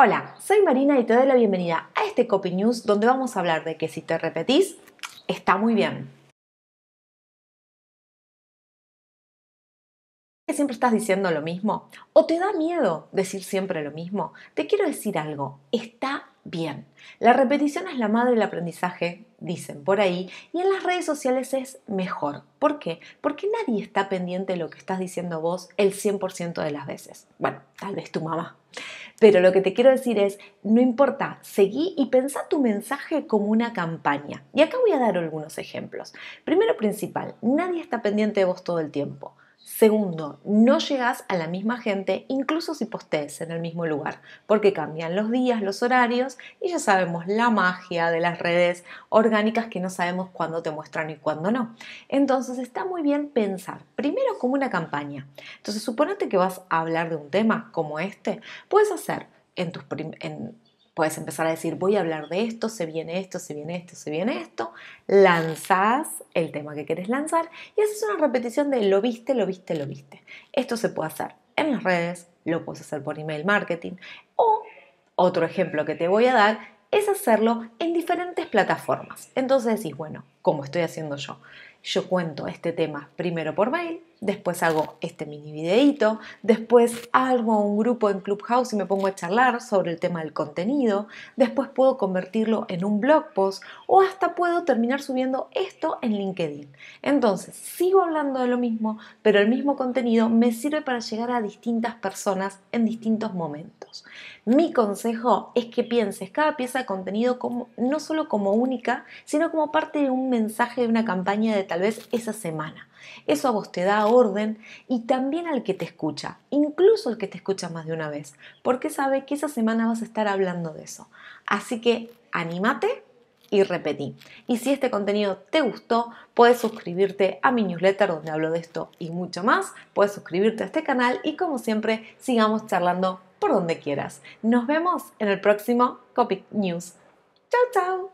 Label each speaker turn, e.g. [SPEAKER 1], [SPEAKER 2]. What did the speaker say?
[SPEAKER 1] Hola, soy Marina y te doy la bienvenida a este Copy News donde vamos a hablar de que si te repetís, está muy bien. siempre estás diciendo lo mismo? ¿O te da miedo decir siempre lo mismo? Te quiero decir algo, está bien. La repetición es la madre del aprendizaje, dicen por ahí, y en las redes sociales es mejor. ¿Por qué? Porque nadie está pendiente de lo que estás diciendo vos el 100% de las veces. Bueno, tal vez tu mamá. Pero lo que te quiero decir es, no importa, seguí y pensá tu mensaje como una campaña. Y acá voy a dar algunos ejemplos. Primero principal, nadie está pendiente de vos todo el tiempo. Segundo, no llegas a la misma gente incluso si postees en el mismo lugar, porque cambian los días, los horarios y ya sabemos la magia de las redes orgánicas que no sabemos cuándo te muestran y cuándo no. Entonces está muy bien pensar, primero como una campaña. Entonces suponete que vas a hablar de un tema como este, puedes hacer en tus en Puedes empezar a decir, voy a hablar de esto, se viene esto, se viene esto, se viene esto. Lanzás el tema que quieres lanzar y haces una repetición de lo viste, lo viste, lo viste. Esto se puede hacer en las redes, lo puedes hacer por email marketing o otro ejemplo que te voy a dar es hacerlo en diferentes plataformas. Entonces decís, bueno, como estoy haciendo yo? Yo cuento este tema primero por mail, después hago este mini videíto, después hago un grupo en Clubhouse y me pongo a charlar sobre el tema del contenido, después puedo convertirlo en un blog post o hasta puedo terminar subiendo esto en LinkedIn. Entonces, sigo hablando de lo mismo, pero el mismo contenido me sirve para llegar a distintas personas en distintos momentos. Mi consejo es que pienses cada pieza de contenido como, no solo como única, sino como parte de un mensaje de una campaña de tal vez esa semana eso a vos te da orden y también al que te escucha, incluso al que te escucha más de una vez, porque sabe que esa semana vas a estar hablando de eso. Así que anímate y repetí. Y si este contenido te gustó, puedes suscribirte a mi newsletter donde hablo de esto y mucho más. Puedes suscribirte a este canal y como siempre, sigamos charlando por donde quieras. Nos vemos en el próximo Copic News. Chao, chao.